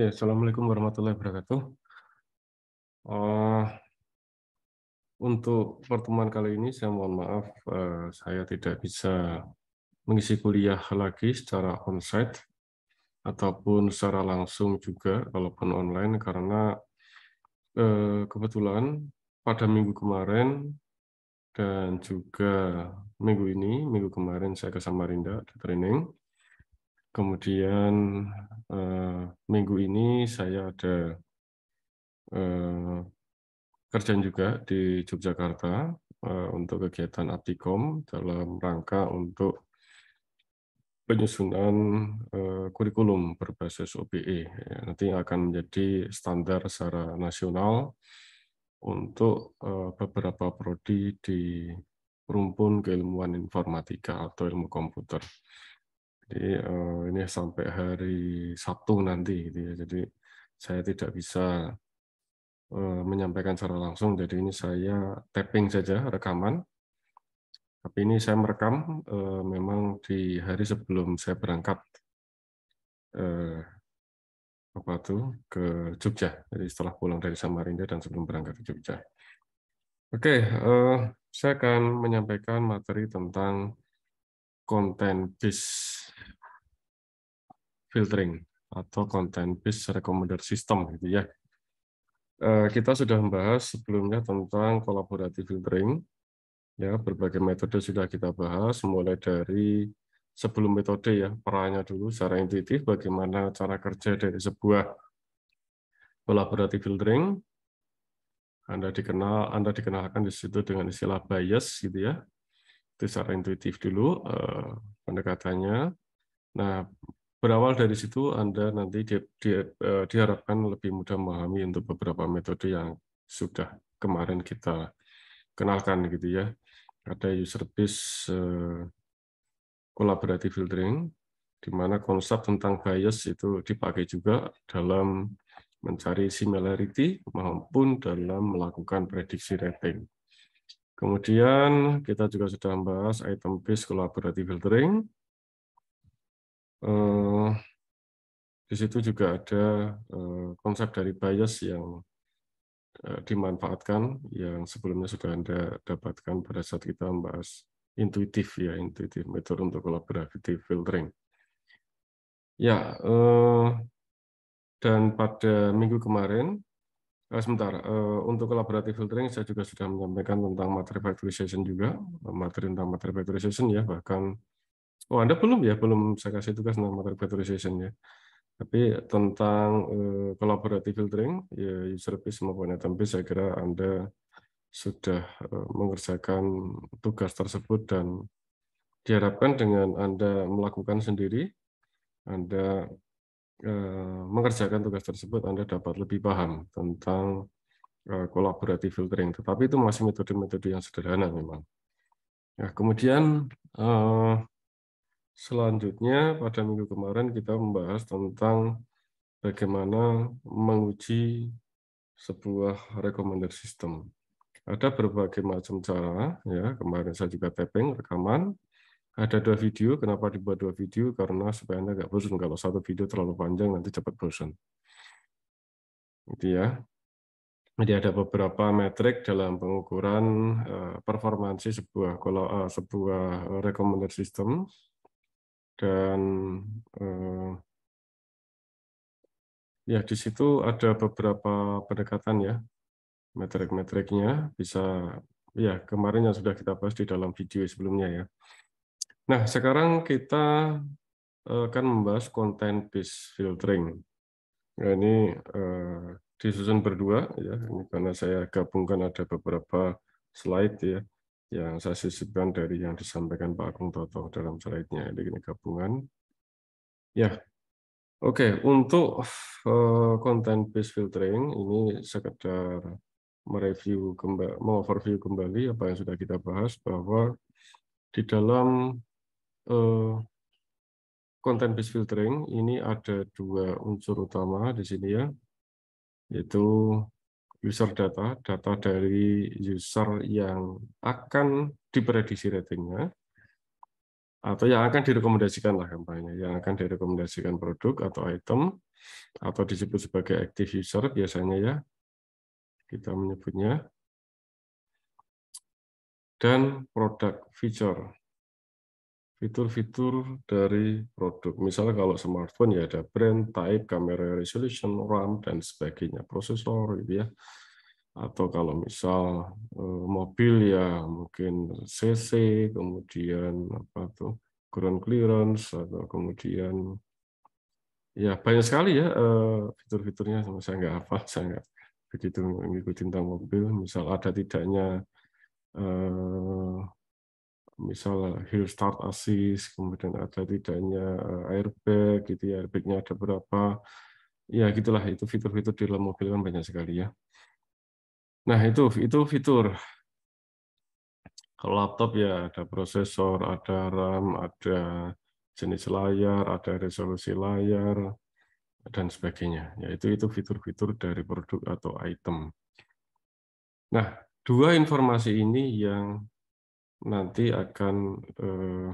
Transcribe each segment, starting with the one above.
Ya, Assalamualaikum warahmatullahi wabarakatuh. Uh, untuk pertemuan kali ini saya mohon maaf uh, saya tidak bisa mengisi kuliah lagi secara onsite ataupun secara langsung juga walaupun online karena uh, kebetulan pada minggu kemarin dan juga minggu ini minggu kemarin saya ke Samarinda ada training Kemudian eh, minggu ini saya ada eh, kerjaan juga di Yogyakarta eh, untuk kegiatan Aptikom dalam rangka untuk penyusunan kurikulum berbasis OBE. nanti akan menjadi standar secara nasional untuk beberapa prodi di rumpun keilmuan informatika atau ilmu komputer. Jadi eh, ini sampai hari Sabtu nanti, gitu ya. Jadi saya tidak bisa eh, menyampaikan secara langsung. Jadi ini saya tapping saja rekaman. Tapi ini saya merekam eh, memang di hari sebelum saya berangkat uh, apa tuh ke Jogja. Jadi setelah pulang dari Samarinda dan sebelum berangkat ke Jogja. Oke, okay, uh, saya akan menyampaikan materi tentang content based filtering atau content based recommender system gitu ya. Eh, kita sudah membahas sebelumnya tentang collaborative filtering. Ya, berbagai metode sudah kita bahas mulai dari sebelum metode ya, perannya dulu secara intuitif bagaimana cara kerja dari sebuah collaborative filtering. Anda dikenal Anda dikenalkan di situ dengan istilah bias gitu ya itu secara intuitif dulu uh, pendekatannya. Nah, berawal dari situ Anda nanti di, di, uh, diharapkan lebih mudah memahami untuk beberapa metode yang sudah kemarin kita kenalkan gitu ya. Ada user base eh, collaborative filtering di mana konsep tentang bias itu dipakai juga dalam mencari similarity maupun dalam melakukan prediksi rating. Kemudian kita juga sudah membahas item based collaborative filtering. Eh, di situ juga ada eh, konsep dari bias yang eh, dimanfaatkan yang sebelumnya sudah Anda dapatkan pada saat kita membahas intuitif ya, intuitif metode untuk collaborative filtering. Ya, dan pada minggu kemarin Eh, sebentar, eh, untuk collaborative filtering saya juga sudah menyampaikan tentang materi factorization juga, eh, materi tentang materi factorization ya, bahkan oh Anda belum ya, belum saya kasih tugas tentang materi factorization ya. Tapi tentang collaborative filtering, ya user piece maupun item piece saya kira Anda sudah mengerjakan tugas tersebut dan diharapkan dengan Anda melakukan sendiri, Anda Eh, mengerjakan tugas tersebut Anda dapat lebih paham tentang eh, kolaboratif filtering. Tetapi itu masih metode-metode yang sederhana memang. Nah, kemudian eh, selanjutnya pada minggu kemarin kita membahas tentang bagaimana menguji sebuah recommender system. Ada berbagai macam cara, ya kemarin saya juga tapping rekaman, ada dua video. Kenapa dibuat dua video? Karena supaya Anda nggak bosan. Kalau satu video terlalu panjang, nanti cepat bosan. Gitu ya. Jadi ada beberapa metrik dalam pengukuran eh, performansi sebuah kalau eh, sebuah recommender system dan eh, ya di situ ada beberapa pendekatan ya metrik-metriknya bisa ya kemarin yang sudah kita bahas di dalam video sebelumnya ya. Nah, sekarang kita eh, akan membahas konten based filtering. Nah, ini eh, disusun berdua ya, ini karena saya gabungkan ada beberapa slide ya yang saya sisipkan dari yang disampaikan Pak Agung Toto dalam slide-nya. Jadi ini gabungan. Ya. Oke, untuk eh, konten based filtering ini sekedar mereview kembali, mengoverview kembali apa yang sudah kita bahas bahwa di dalam Eh, content based filtering ini ada dua unsur utama di sini ya, yaitu user data, data dari user yang akan diprediksi ratingnya, atau yang akan direkomendasikan lah kampanye, yang akan direkomendasikan produk atau item, atau disebut sebagai active user biasanya ya, kita menyebutnya, dan produk feature fitur-fitur dari produk. Misalnya kalau smartphone ya ada brand, type, kamera resolution, RAM, dan sebagainya, prosesor gitu ya. Atau kalau misal eh, mobil ya mungkin CC, kemudian apa tuh ground clearance, atau kemudian ya banyak sekali ya eh, fitur-fiturnya, sama saya nggak apa, saya nggak begitu mengikuti tentang mobil, misal ada tidaknya eh, misalnya heel start assist, kemudian ada tidaknya eh, airbag gitu ya, airbagnya ada berapa, ya gitulah itu fitur-fitur di dalam mobil kan banyak sekali ya. Nah itu itu fitur. Kalau laptop ya ada prosesor, ada RAM, ada jenis layar, ada resolusi layar, dan sebagainya. Yaitu itu fitur-fitur dari produk atau item. Nah, dua informasi ini yang nanti akan eh,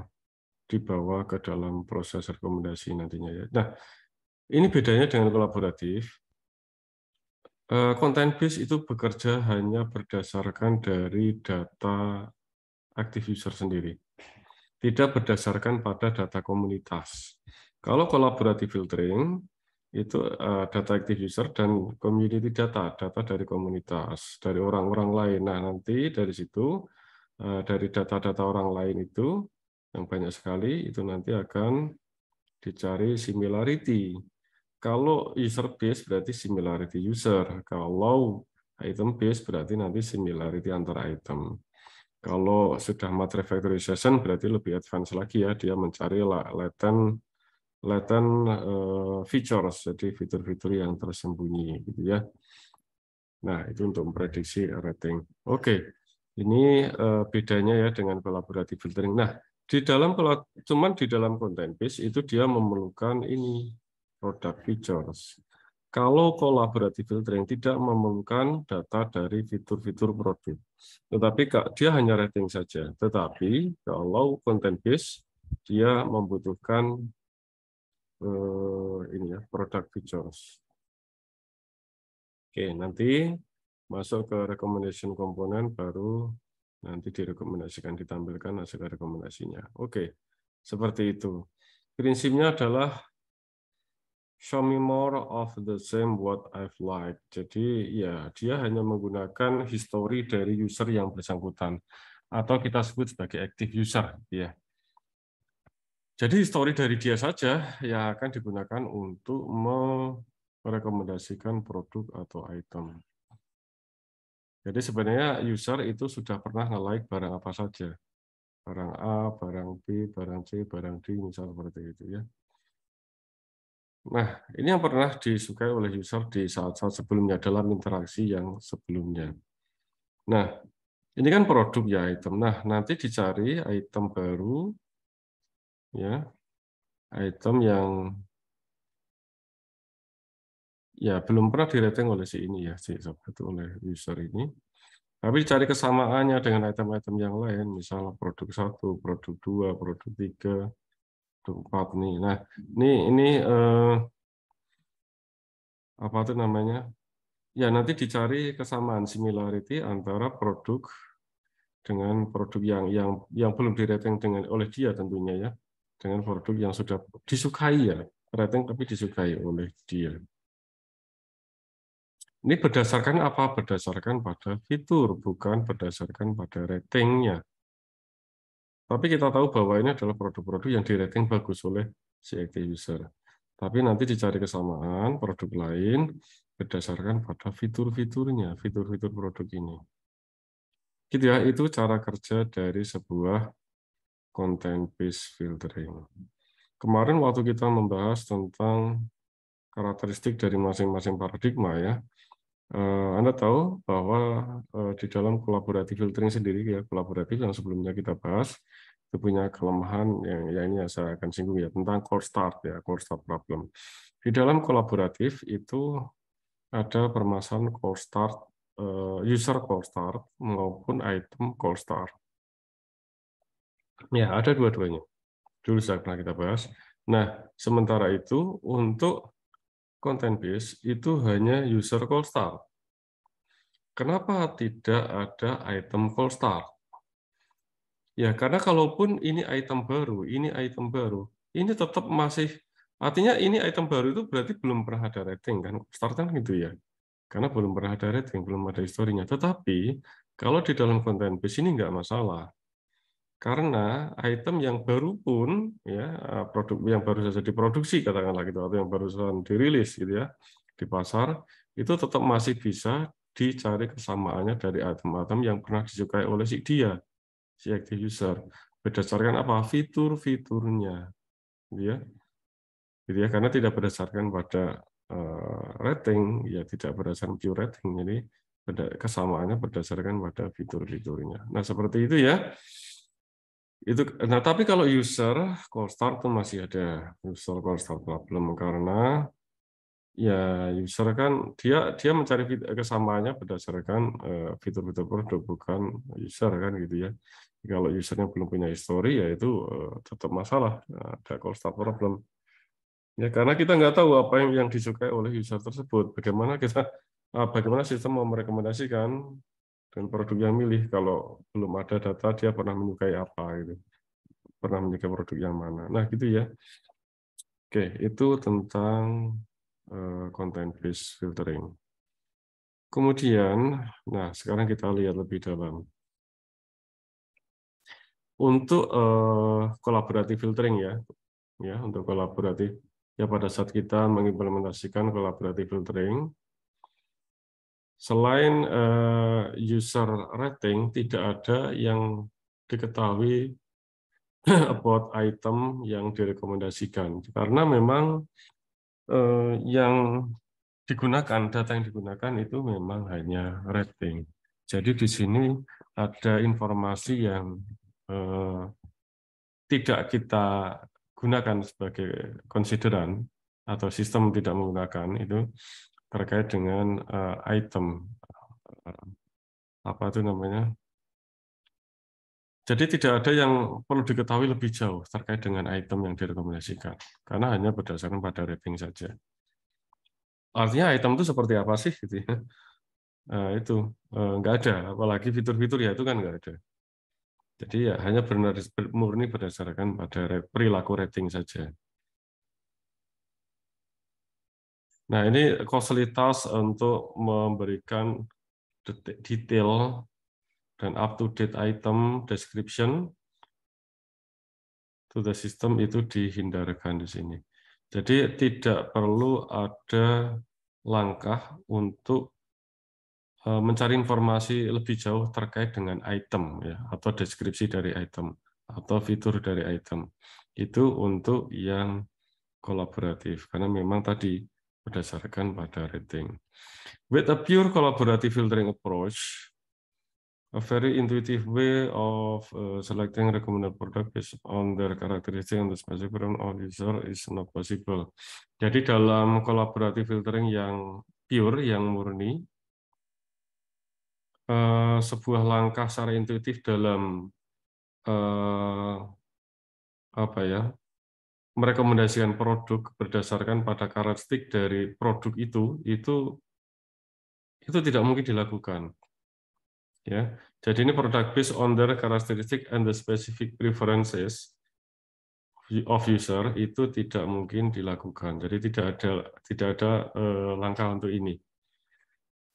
dibawa ke dalam proses rekomendasi nantinya ya. Nah, ini bedanya dengan kolaboratif. Eh, content base itu bekerja hanya berdasarkan dari data aktif user sendiri, tidak berdasarkan pada data komunitas. Kalau kolaboratif filtering itu eh, data aktif user dan community data, data dari komunitas, dari orang-orang lain. Nah, nanti dari situ Eh, dari data-data orang lain itu yang banyak sekali itu nanti akan dicari similarity. Kalau user base berarti similarity user. Kalau item base berarti nanti similarity antar item. Kalau sudah matrix factorization berarti lebih advance lagi ya dia mencari latent latent eh, features jadi fitur-fitur yang tersembunyi gitu ya. Nah, itu untuk memprediksi rating. Oke. Okay. Ini eh, bedanya ya dengan kolaboratif filtering. Nah, di dalam cuman di dalam content base itu dia memerlukan ini product features. Kalau kolaboratif filtering tidak memerlukan data dari fitur-fitur produk, tetapi dia hanya rating saja. Tetapi kalau content base dia membutuhkan uh, ini ya product features. Oke, nanti masuk ke recommendation komponen baru nanti direkomendasikan ditampilkan hasil rekomendasinya. Oke, seperti itu. Prinsipnya adalah show me more of the same what I've liked. Jadi ya dia hanya menggunakan history dari user yang bersangkutan atau kita sebut sebagai active user ya. Jadi history dari dia saja yang akan digunakan untuk merekomendasikan produk atau item. Jadi sebenarnya user itu sudah pernah nge-like barang apa saja. Barang A, barang B, barang C, barang D, misal seperti itu ya. Nah, ini yang pernah disukai oleh user di saat-saat sebelumnya dalam interaksi yang sebelumnya. Nah, ini kan produk ya item. Nah, nanti dicari item baru ya. Item yang ya belum pernah direteng oleh si ini ya si sobat oleh user ini tapi cari kesamaannya dengan item-item yang lain misalnya produk satu produk dua produk tiga produk empat nih nah ini ini eh, apa tuh namanya ya nanti dicari kesamaan similarity antara produk dengan produk yang yang yang belum direteng dengan oleh dia tentunya ya dengan produk yang sudah disukai ya rating tapi disukai oleh dia. Ini berdasarkan apa? Berdasarkan pada fitur, bukan berdasarkan pada ratingnya. Tapi kita tahu bahwa ini adalah produk-produk yang di rating bagus oleh si active user. Tapi nanti dicari kesamaan produk lain berdasarkan pada fitur-fiturnya, fitur-fitur produk ini. Gitu ya, itu cara kerja dari sebuah content-based filtering. Kemarin waktu kita membahas tentang karakteristik dari masing-masing paradigma ya, Eh, Anda tahu bahwa eh, di dalam kolaboratif filtering sendiri ya kolaboratif yang sebelumnya kita bahas itu punya kelemahan yang, ya ini saya akan singgung ya tentang core start ya core start problem. Di dalam kolaboratif itu ada permasalahan core start eh, user core start maupun item core start. Ya, ada dua-duanya. Dulu saya pernah kita bahas. Nah, sementara itu untuk content base itu hanya user call star. Kenapa tidak ada item call star? Ya, karena kalaupun ini item baru, ini item baru, ini tetap masih artinya ini item baru itu berarti belum pernah ada rating kan? Start kan gitu ya. Karena belum pernah ada rating, belum ada historinya. Tetapi kalau di dalam Content base ini nggak masalah karena item yang baru pun ya eh, produk yang baru saja diproduksi katakanlah gitu atau yang baru barusan dirilis gitu ya di pasar itu tetap masih bisa dicari kesamaannya dari item-item yang pernah disukai oleh si dia si active user berdasarkan apa fitur-fiturnya gitu ya gitu ya karena tidak berdasarkan pada eh, rating ya tidak berdasarkan view rating jadi kesamaannya berdasarkan pada fitur-fiturnya nah seperti itu ya itu nah tapi kalau user call start itu masih ada user call start problem karena ya user kan dia dia mencari kesamaannya berdasarkan eh, fitur-fitur produk bukan user kan gitu ya kalau usernya belum punya history ya itu eh, tetap masalah eh, ada call start problem ya karena kita nggak tahu apa yang yang disukai oleh user tersebut bagaimana kita bagaimana sistem mau merekomendasikan dan produk yang milih kalau belum ada data dia pernah menyukai apa gitu pernah menyukai produk yang mana nah gitu ya oke itu tentang eh, content based filtering kemudian nah sekarang kita lihat lebih dalam untuk eh, kolaboratif filtering ya ya untuk kolaboratif ya pada saat kita mengimplementasikan kolaboratif filtering Selain uh, user rating, tidak ada yang diketahui about item yang direkomendasikan. Karena memang uh, yang digunakan, data yang digunakan itu memang hanya rating. Jadi di sini ada informasi yang uh, tidak kita gunakan sebagai konsideran atau sistem tidak menggunakan itu terkait dengan uh, item apa itu namanya. Jadi tidak ada yang perlu diketahui lebih jauh terkait dengan item yang direkomendasikan, karena hanya berdasarkan pada rating saja. Artinya item itu seperti apa sih? Gitu ya. Nah, itu eh, nggak ada, apalagi fitur-fitur ya itu kan nggak ada. Jadi ya hanya benar murni berdasarkan pada perilaku rating saja. Nah, ini koselitas untuk memberikan detail dan up to date item description to the system itu dihindarkan di sini. Jadi tidak perlu ada langkah untuk e, mencari informasi lebih jauh terkait dengan item ya atau deskripsi dari item atau fitur dari item. Itu untuk yang kolaboratif karena memang tadi berdasarkan pada rating. With a pure collaborative filtering approach, a very intuitive way of uh, selecting recommended product based on their characteristics and the specific preference of user is not possible. Jadi dalam collaborative filtering yang pure, yang murni, uh, sebuah langkah secara intuitif dalam uh, apa ya merekomendasikan produk berdasarkan pada karakteristik dari produk itu itu itu tidak mungkin dilakukan. Ya. Jadi ini produk based on their characteristic and the specific preferences of user itu tidak mungkin dilakukan. Jadi tidak ada tidak ada eh, langkah untuk ini.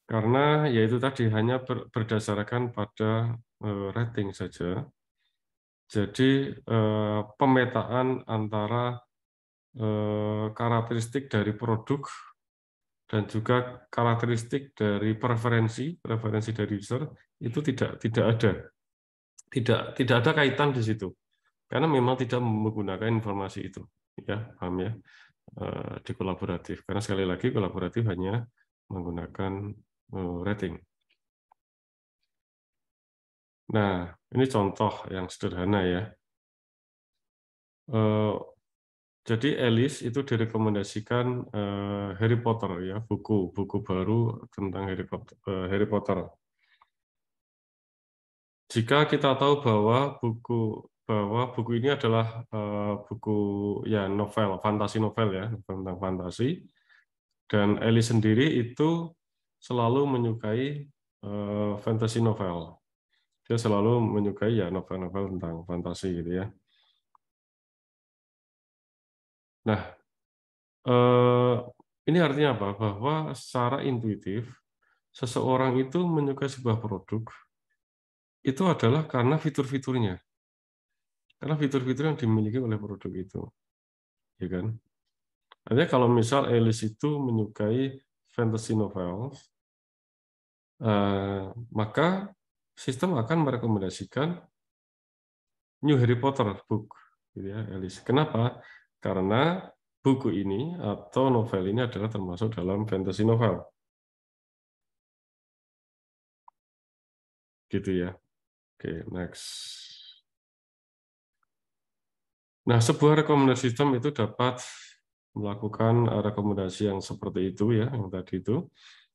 Karena yaitu tadi hanya berdasarkan pada eh, rating saja jadi eh, pemetaan antara eh, karakteristik dari produk dan juga karakteristik dari preferensi preferensi dari user itu tidak tidak ada tidak tidak ada kaitan di situ karena memang tidak menggunakan informasi itu ya paham ya eh, di kolaboratif karena sekali lagi kolaboratif hanya menggunakan rating Nah, ini contoh yang sederhana ya. Eh, jadi Alice itu direkomendasikan eh, Harry Potter ya, buku buku baru tentang Harry Potter. Eh, Harry Potter. Jika kita tahu bahwa buku bahwa buku ini adalah buku ya novel, fantasi novel ya, tentang fantasi. Dan Alice sendiri itu selalu menyukai fantasi novel dia selalu menyukai ya novel-novel tentang fantasi gitu ya. Nah, eh, ini artinya apa? Bahwa secara intuitif seseorang itu menyukai sebuah produk itu adalah karena fitur-fiturnya. Karena fitur-fitur yang dimiliki oleh produk itu. Ya kan? Artinya kalau misal Alice itu menyukai fantasy novel, eh, maka sistem akan merekomendasikan New Harry Potter book, gitu ya, Alice. Kenapa? Karena buku ini atau novel ini adalah termasuk dalam fantasy novel. Gitu ya. Oke, next. Nah, sebuah rekomendasi sistem itu dapat melakukan rekomendasi yang seperti itu ya, yang tadi itu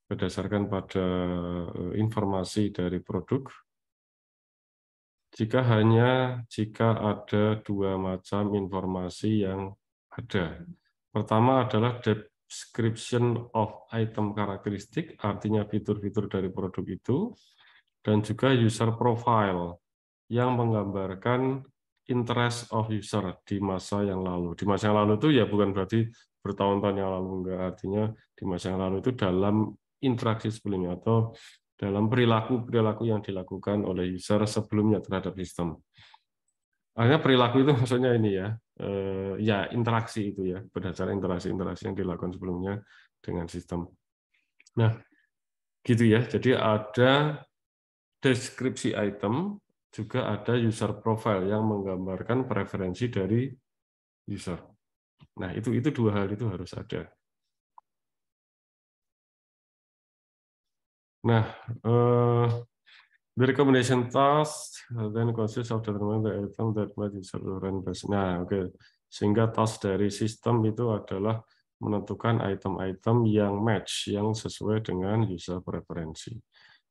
berdasarkan pada eh, informasi dari produk. Jika hanya jika ada dua macam informasi yang ada. Pertama adalah description of item karakteristik, artinya fitur-fitur dari produk itu, dan juga user profile yang menggambarkan interest of user di masa yang lalu. Di masa yang lalu itu ya bukan berarti bertahun-tahun yang lalu enggak, artinya di masa yang lalu itu dalam interaksi sebelumnya atau dalam perilaku-perilaku yang dilakukan oleh user sebelumnya terhadap sistem. Akhirnya perilaku itu maksudnya ini ya, eh, ya interaksi itu ya, berdasarkan interaksi-interaksi yang dilakukan sebelumnya dengan sistem. Nah, gitu ya. Jadi ada deskripsi item, juga ada user profile yang menggambarkan preferensi dari user. Nah, itu itu dua hal itu harus ada. Nah, uh, the recommendation task uh, then consists of determining the item that might be run best. Nah, oke. Okay. Sehingga task dari sistem itu adalah menentukan item-item yang match, yang sesuai dengan user preferensi.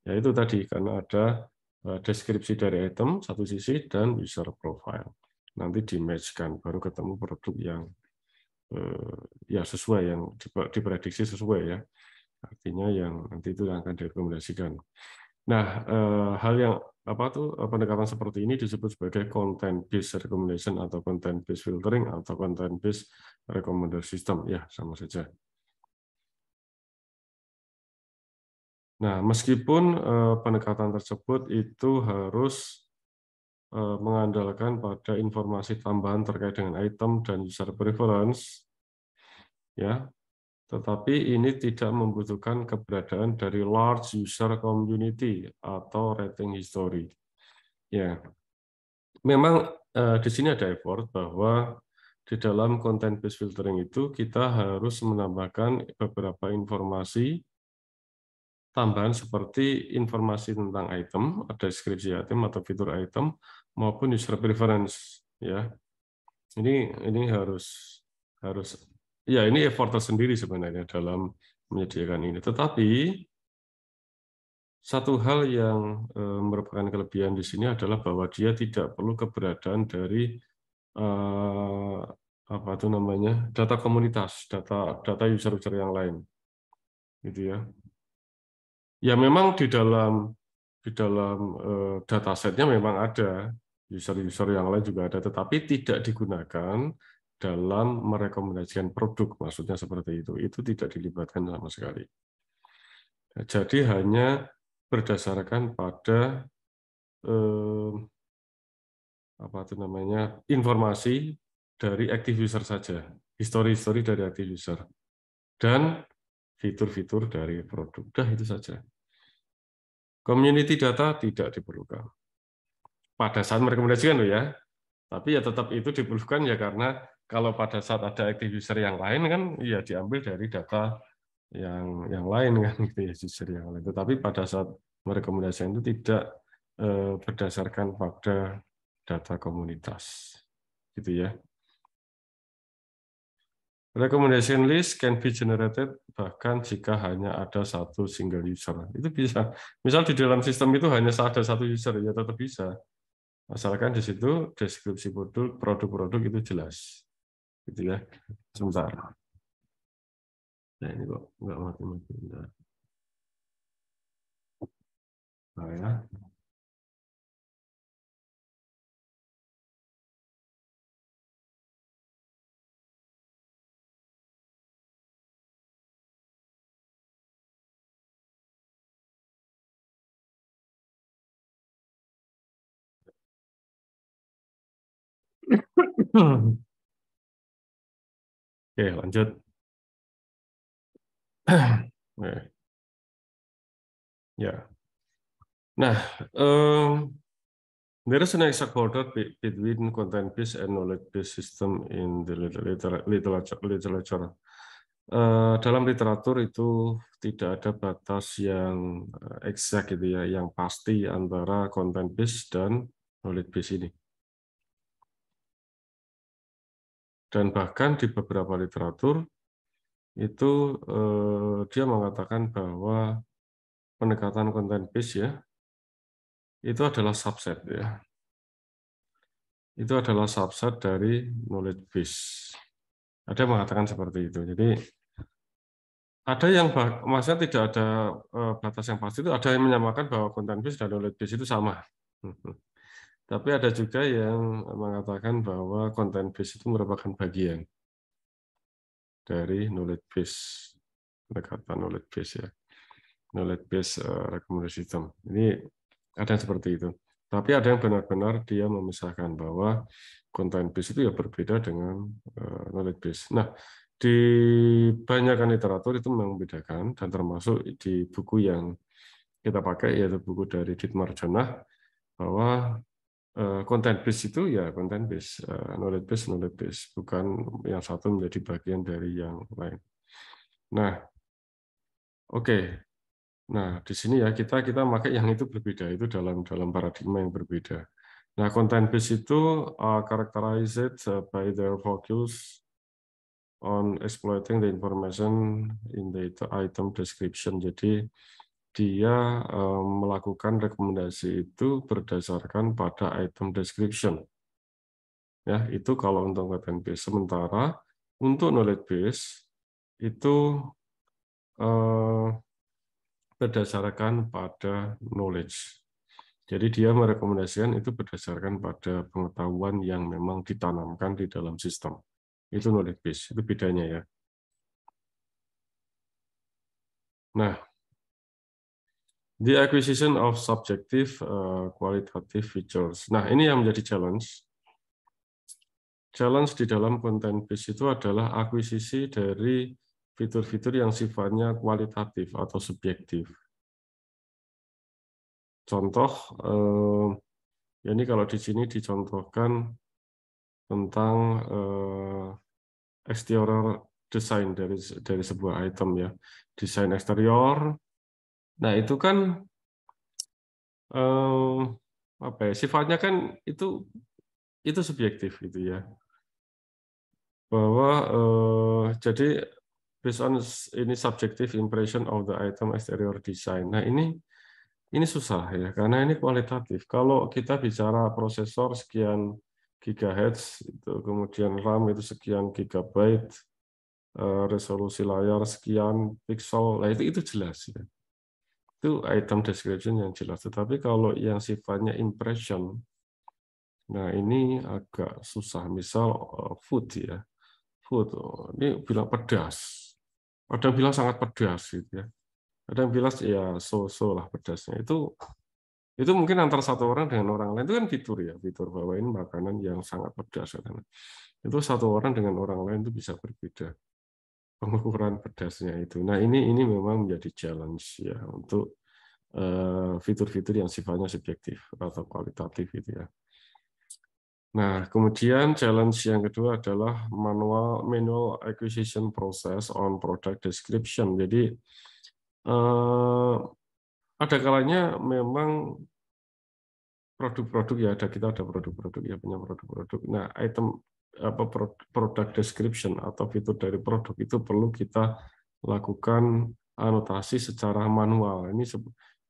Ya itu tadi, karena ada eh, deskripsi dari item satu sisi dan user profile. Nanti di-matchkan, baru ketemu produk yang eh, ya sesuai, yang diprediksi sesuai ya artinya yang nanti itu yang akan direkomendasikan. Nah, eh, hal yang apa tuh eh, pendekatan seperti ini disebut sebagai content based recommendation atau content based filtering atau content based recommender system ya sama saja. Nah, meskipun eh, pendekatan tersebut itu harus eh, mengandalkan pada informasi tambahan terkait dengan item dan user preference ya tetapi ini tidak membutuhkan keberadaan dari large user community atau rating history. Ya, memang uh, di sini ada effort bahwa di dalam content based filtering itu kita harus menambahkan beberapa informasi tambahan seperti informasi tentang item, ada deskripsi item atau fitur item maupun user preference ya. Ini ini harus harus Ya, ini effort tersendiri sebenarnya dalam menyediakan ini. Tetapi satu hal yang eh, merupakan kelebihan di sini adalah bahwa dia tidak perlu keberadaan dari eh, apa itu namanya data komunitas, data data user-user yang lain, gitu ya. Ya memang di dalam di dalam eh, datasetnya memang ada user-user yang lain juga ada, tetapi tidak digunakan dalam merekomendasikan produk, maksudnya seperti itu, itu tidak dilibatkan sama sekali. Jadi hanya berdasarkan pada eh, apa itu namanya informasi dari active user saja, histori-histori dari active user, dan fitur-fitur dari produk. Dah itu saja. Community data tidak diperlukan. Pada saat merekomendasikan loh ya, tapi ya tetap itu diperlukan ya karena kalau pada saat ada active user yang lain kan ya diambil dari data yang yang lain kan gitu ya user yang lain. Tetapi pada saat merekomendasikan itu tidak eh, berdasarkan pada data komunitas gitu ya. Recommendation list can be generated bahkan jika hanya ada satu single user. Itu bisa. Misal di dalam sistem itu hanya ada satu user, ya tetap bisa. Asalkan di situ deskripsi produk, produk-produk itu jelas. Gitu ya. Sebentar. Nah ini kok nggak mati-mati. Nah, ya. Hmm. Oke, lanjut. Ya. Nah, um, there is an exact order between content-based and knowledge-based system in the literature. literature. Uh, dalam literatur itu tidak ada batas yang uh, exact gitu ya, yang pasti antara content-based dan knowledge-based ini. Dan bahkan di beberapa literatur itu eh, dia mengatakan bahwa pendekatan konten based ya itu adalah subset ya. Itu adalah subset dari knowledge base. Ada yang mengatakan seperti itu. Jadi ada yang maksudnya tidak ada eh, batas yang pasti itu ada yang menyamakan bahwa konten base dan knowledge base itu sama. Tapi ada juga yang mengatakan bahwa content base itu merupakan bagian dari knowledge base, pendekatan knowledge base ya, knowledge base uh, eh, recommendation system. Ini ada yang seperti itu. Tapi ada yang benar-benar dia memisahkan bahwa content base itu ya berbeda dengan eh, knowledge base. Nah, di banyak literatur itu memang membedakan dan termasuk di buku yang kita pakai yaitu buku dari Dietmar Jonah bahwa Eh, content base itu ya content base, eh, knowledge base knowledge base, bukan yang satu menjadi bagian dari yang lain. Nah, oke. Okay. Nah, di sini ya kita kita pakai yang itu berbeda itu dalam dalam paradigma yang berbeda. Nah, content base itu are eh, characterized by their focus on exploiting the information in the item description. Jadi dia melakukan rekomendasi itu berdasarkan pada item description. Ya, itu kalau untuk content base. Sementara untuk knowledge base itu berdasarkan pada knowledge. Jadi dia merekomendasikan itu berdasarkan pada pengetahuan yang memang ditanamkan di dalam sistem. Itu knowledge base, itu bedanya ya. Nah, The acquisition of subjective uh, qualitative features. Nah, ini yang menjadi challenge. Challenge di dalam konten base itu adalah akuisisi dari fitur-fitur yang sifatnya kualitatif atau subjektif. Contoh, eh, ya ini kalau di sini dicontohkan tentang eh, exterior design dari dari sebuah item ya, desain eksterior, Nah itu kan eh, apa ya sifatnya kan itu itu subjektif gitu ya bahwa eh, jadi based on ini subjective impression of the item exterior design. Nah ini ini susah ya karena ini kualitatif. Kalau kita bicara prosesor sekian gigahertz itu kemudian RAM itu sekian gigabyte eh, resolusi layar sekian pixel, nah itu itu jelas ya itu item description yang jelas. Tetapi kalau yang sifatnya impression, nah ini agak susah. Misal eh, food ya, food. Oh, ini bilang pedas. Ada yang bilang sangat pedas gitu ya. Ada yang bilang ya so-so lah pedasnya. Itu itu mungkin antara satu orang dengan orang lain itu kan fitur ya fitur bahwa makanan yang sangat pedas itu satu orang dengan orang lain itu bisa berbeda pengukuran pedasnya itu. Nah ini ini memang menjadi challenge ya untuk eh, fitur-fitur yang sifatnya subjektif atau kualitatif itu ya. Nah, kemudian challenge yang kedua adalah manual manual acquisition process on product description. Jadi eh, ada kalanya memang produk-produk ya ada kita ada produk-produk ya punya produk-produk. Nah, item apa product description atau fitur dari produk itu perlu kita lakukan anotasi secara manual. Ini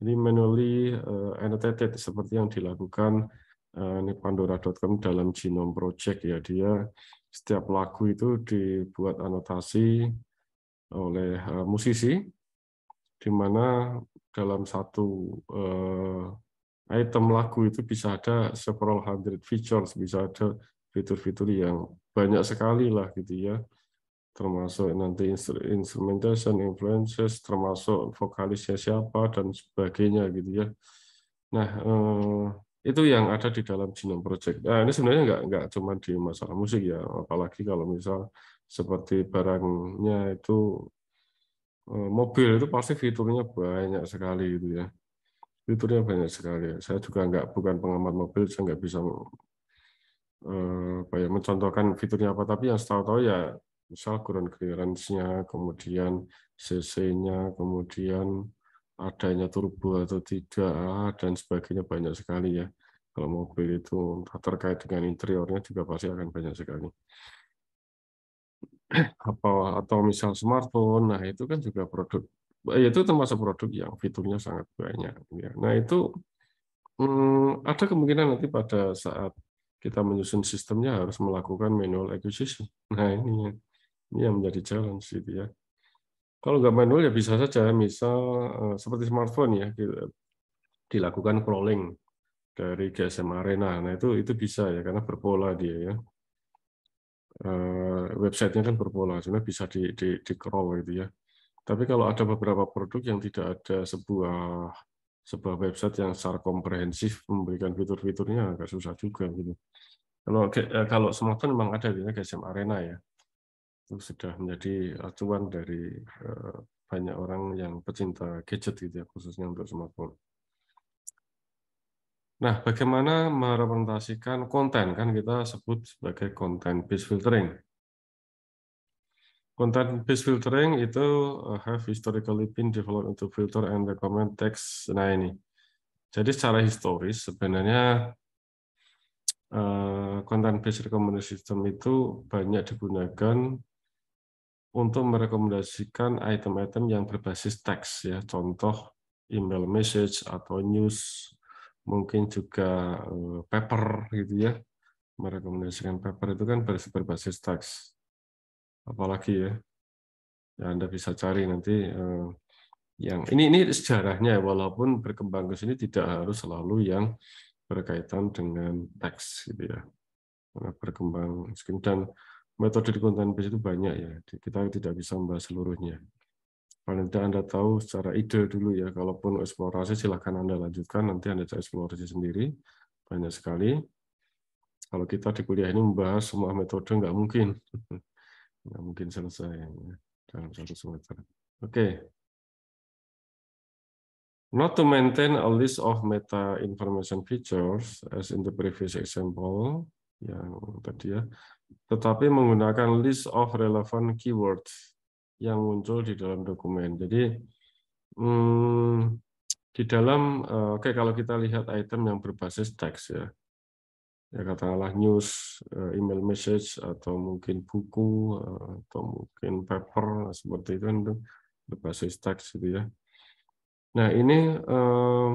ini manually eh, annotated seperti yang dilakukan eh, pandora.com dalam Genome Project ya. Dia setiap lagu itu dibuat anotasi oleh eh, musisi di mana dalam satu item lagu itu bisa ada several hundred features, bisa ada fitur-fitur yang banyak sekali lah gitu ya termasuk nanti instrumentation, influences, termasuk vokalisnya siapa dan sebagainya gitu ya. Nah eh, itu yang ada di dalam Genome Project. Nah, ini sebenarnya nggak nggak cuma di masalah musik ya, apalagi kalau misal seperti barangnya itu eh, mobil itu pasti fiturnya banyak sekali gitu ya. Fiturnya banyak sekali. Saya juga nggak bukan pengamat mobil, saya nggak bisa Eh, apa ya mencontohkan fiturnya apa tapi yang setahu tahu ya misal ground clearance-nya, kemudian CC-nya, kemudian adanya turbo atau tidak ah, dan sebagainya banyak sekali ya. Kalau mobil itu terkait dengan interiornya juga pasti akan banyak sekali. Apa atau misal smartphone, nah itu kan juga produk eh, itu termasuk produk yang fiturnya sangat banyak. Ya. Nah itu hmm, ada kemungkinan nanti pada saat kita menyusun sistemnya harus melakukan manual acquisition. Nah ini, ini yang menjadi challenge gitu ya. Kalau nggak manual ya bisa saja, misal eh, seperti smartphone ya, dilakukan crawling dari GSM Arena. Nah itu itu bisa ya karena berpola dia ya. Eh, websitenya kan berpola, sebenarnya bisa di, di, di crawl gitu ya. Tapi kalau ada beberapa produk yang tidak ada sebuah sebuah website yang secara komprehensif memberikan fitur-fiturnya agak susah juga gitu. Kalau eh, kalau smartphone memang ada ya GSM Arena ya. Itu sudah menjadi acuan dari eh, banyak orang yang pecinta gadget gitu ya khususnya untuk smartphone. Nah, bagaimana merepresentasikan konten kan kita sebut sebagai content based filtering. Content based filtering itu uh, have historically been developed into filter and recommend text. Nah ini. Jadi secara historis sebenarnya uh, content based recommendation system itu banyak digunakan untuk merekomendasikan item-item yang berbasis teks ya, contoh email message atau news, mungkin juga uh, paper gitu ya. Merekomendasikan paper itu kan berbasis teks apalagi ya ya Anda bisa cari nanti eh, yang ini ini sejarahnya ya, walaupun berkembang ke sini tidak harus selalu yang berkaitan dengan teks gitu ya berkembang dan metode di konten base itu banyak ya kita tidak bisa membahas seluruhnya paling tidak Anda tahu secara ide dulu ya kalaupun eksplorasi silahkan Anda lanjutkan nanti Anda eksplorasi sendiri banyak sekali kalau kita di kuliah ini membahas semua metode nggak mungkin nggak mungkin selesai ya. dalam satu semester. Oke. Okay. Not to maintain a list of meta information features as in the previous example yang tadi ya, tetapi menggunakan list of relevant keywords yang muncul di dalam dokumen. Jadi hmm, di dalam eh, oke okay, kalau kita lihat item yang berbasis teks ya ya katakanlah news, eh, email message atau mungkin buku eh, atau mungkin paper seperti itu kan berbasis teks gitu ya. Nah ini eh,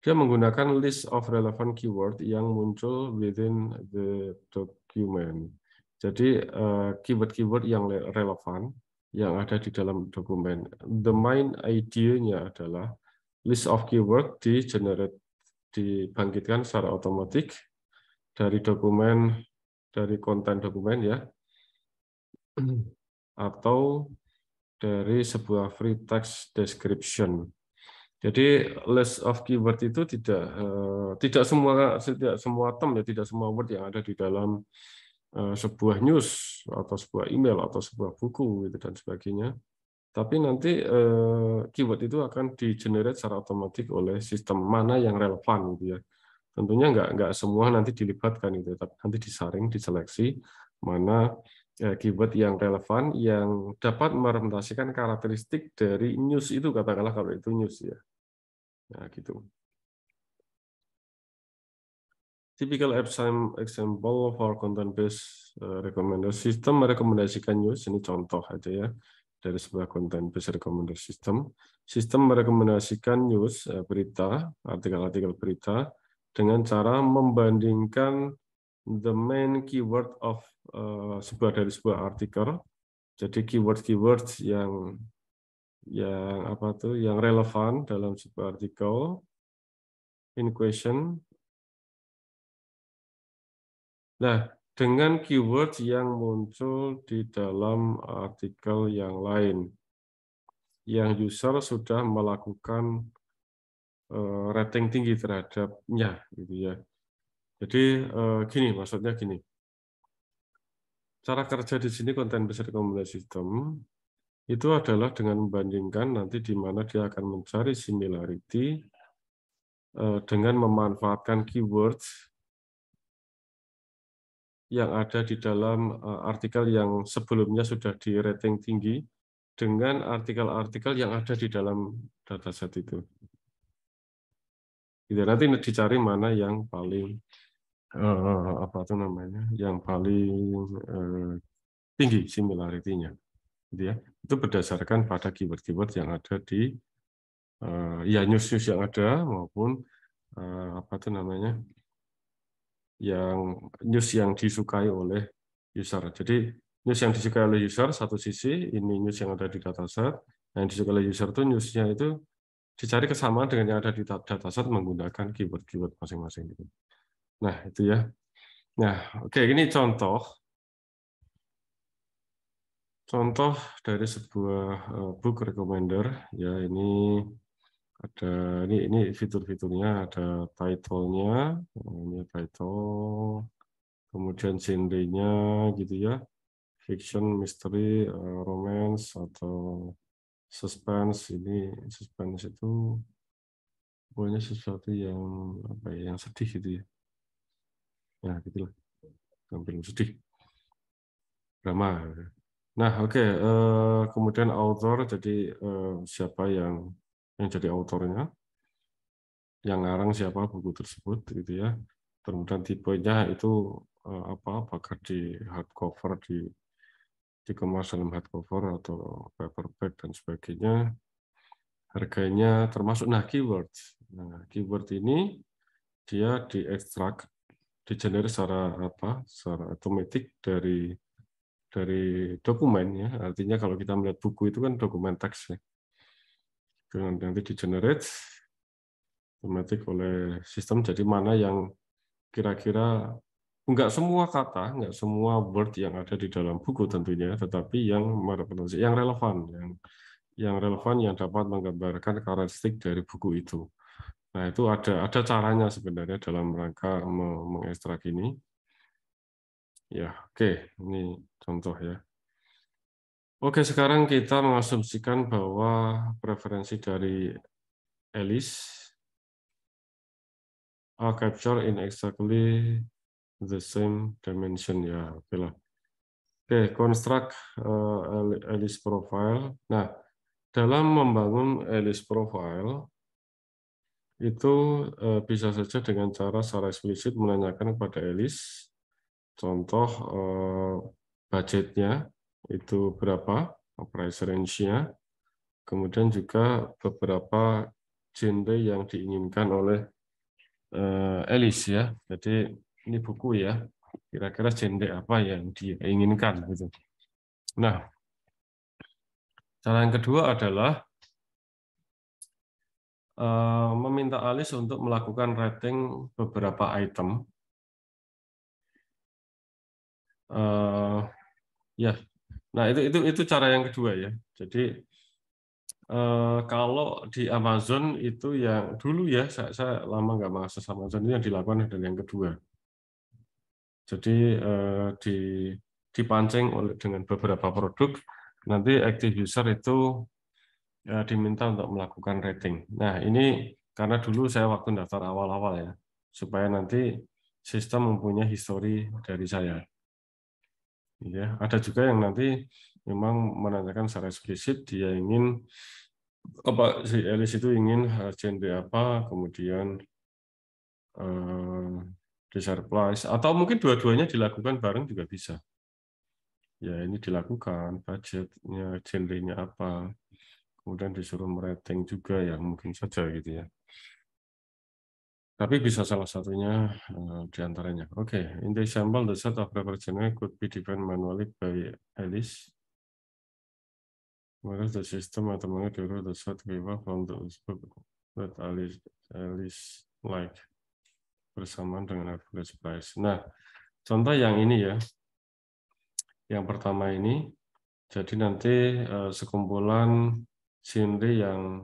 dia menggunakan list of relevant keyword yang muncul within the document. Jadi keyword-keyword yang relevan yang ada di dalam dokumen. The main idea-nya adalah list of keyword di generate dibangkitkan secara otomatis dari dokumen dari konten dokumen ya atau dari sebuah free text description. Jadi list of keyword itu tidak eh, tidak semua tidak semua term ya tidak semua word yang ada di dalam eh, sebuah news atau sebuah email atau sebuah buku gitu dan sebagainya tapi nanti eh, keyword itu akan di-generate secara otomatis oleh sistem mana yang relevan gitu ya. Tentunya nggak nggak semua nanti dilibatkan gitu, ya, tapi nanti disaring, diseleksi mana eh, keyword yang relevan yang dapat merepresentasikan karakteristik dari news itu katakanlah kalau itu news ya. Nah, gitu. Typical example for content-based eh, recommender system merekomendasikan news ini contoh aja ya dari sebuah konten besar recommender sistem Sistem merekomendasikan news eh, berita, artikel-artikel berita dengan cara membandingkan the main keyword of uh, sebuah dari sebuah artikel. Jadi keyword keyword yang yang apa tuh yang relevan dalam sebuah artikel in question. Nah, dengan keyword yang muncul di dalam artikel yang lain yang user sudah melakukan eh, rating tinggi terhadapnya gitu ya. Jadi eh, gini maksudnya gini. Cara kerja di sini konten based rekomendasi sistem itu adalah dengan membandingkan nanti di mana dia akan mencari similarity eh, dengan memanfaatkan keywords yang ada di dalam eh, artikel yang sebelumnya sudah di rating tinggi dengan artikel-artikel yang ada di dalam dataset itu. Jadi gitu. nanti dicari mana yang paling eh, apa tuh namanya, yang paling eh, tinggi similarity-nya. Gitu ya. Itu berdasarkan pada keyword-keyword yang ada di uh, ya news-news yang ada maupun apa tuh namanya yang news yang disukai oleh user. Jadi news yang disukai oleh user satu sisi ini news yang ada di dataset, yang disukai oleh user itu newsnya itu dicari kesamaan dengan yang ada di dataset menggunakan keyword-keyword masing-masing. Gitu. Nah itu ya. Nah oke ini contoh contoh dari sebuah eh, book recommender ya ini ada ini ini fitur-fiturnya ada title-nya oh, ini title kemudian genre-nya gitu ya fiction mystery eh, romance atau suspense ini suspense itu pokoknya sesuatu yang apa ya yang sedih gitu ya ya gitulah film sedih drama nah oke okay. Eh, kemudian author jadi eh, siapa yang yang jadi autornya, yang ngarang siapa buku tersebut gitu ya. Kemudian tipenya itu eh, apa apakah di hardcover di dikemas dalam hardcover atau paperback dan sebagainya. Harganya termasuk nah keyword. Nah, keyword ini dia diekstrak digenerate secara apa? secara otomatis dari dari dokumen ya. Artinya kalau kita melihat buku itu kan dokumen teks ya dengan nanti di generate otomatis oleh sistem jadi mana yang kira-kira enggak semua kata enggak semua word yang ada di dalam buku tentunya tetapi yang merepresentasi yang relevan yang yang relevan yang dapat menggambarkan karakteristik dari buku itu nah itu ada ada caranya sebenarnya dalam rangka mengekstrak ini ya oke ini contoh ya Oke, sekarang kita mengasumsikan bahwa preferensi dari Alice are captured in exactly the same dimension ya. Oke lah. Oke, construct Alice eh, profile. Nah, dalam membangun Alice profile itu eh, bisa saja dengan cara secara eksplisit menanyakan kepada Alice contoh eh, budgetnya itu berapa price range-nya, kemudian juga beberapa genre yang diinginkan oleh uh, eh, Alice ya. Jadi ini buku ya, kira-kira genre apa yang diinginkan gitu. Nah, cara yang kedua adalah uh, meminta Alice untuk melakukan rating beberapa item. Uh, ya, Nah, itu itu itu cara yang kedua ya. Jadi eh, kalau di Amazon itu yang dulu ya saya, saya lama nggak mengakses Amazon itu yang dilakukan adalah yang kedua. Jadi eh, di dipancing oleh dengan beberapa produk, nanti active user itu eh, diminta untuk melakukan rating. Nah, ini karena dulu saya waktu daftar awal-awal ya, supaya nanti sistem mempunyai histori dari saya. Ya, ada juga yang nanti memang menanyakan secara eksplisit dia ingin apa si Elis itu ingin genre apa, kemudian eh, desire atau mungkin dua-duanya dilakukan bareng juga bisa. Ya, ini dilakukan budgetnya, genrenya apa, kemudian disuruh merating juga ya mungkin saja gitu ya tapi bisa salah satunya eh, diantaranya. Oke, okay. in the example, the set of paper generic could be defined manually by Alice. Whereas the system automatically derived the set paper from the book that Alice, Alice like bersamaan dengan average price. Nah, contoh yang ini ya. Yang pertama ini, jadi nanti eh, sekumpulan sindri yang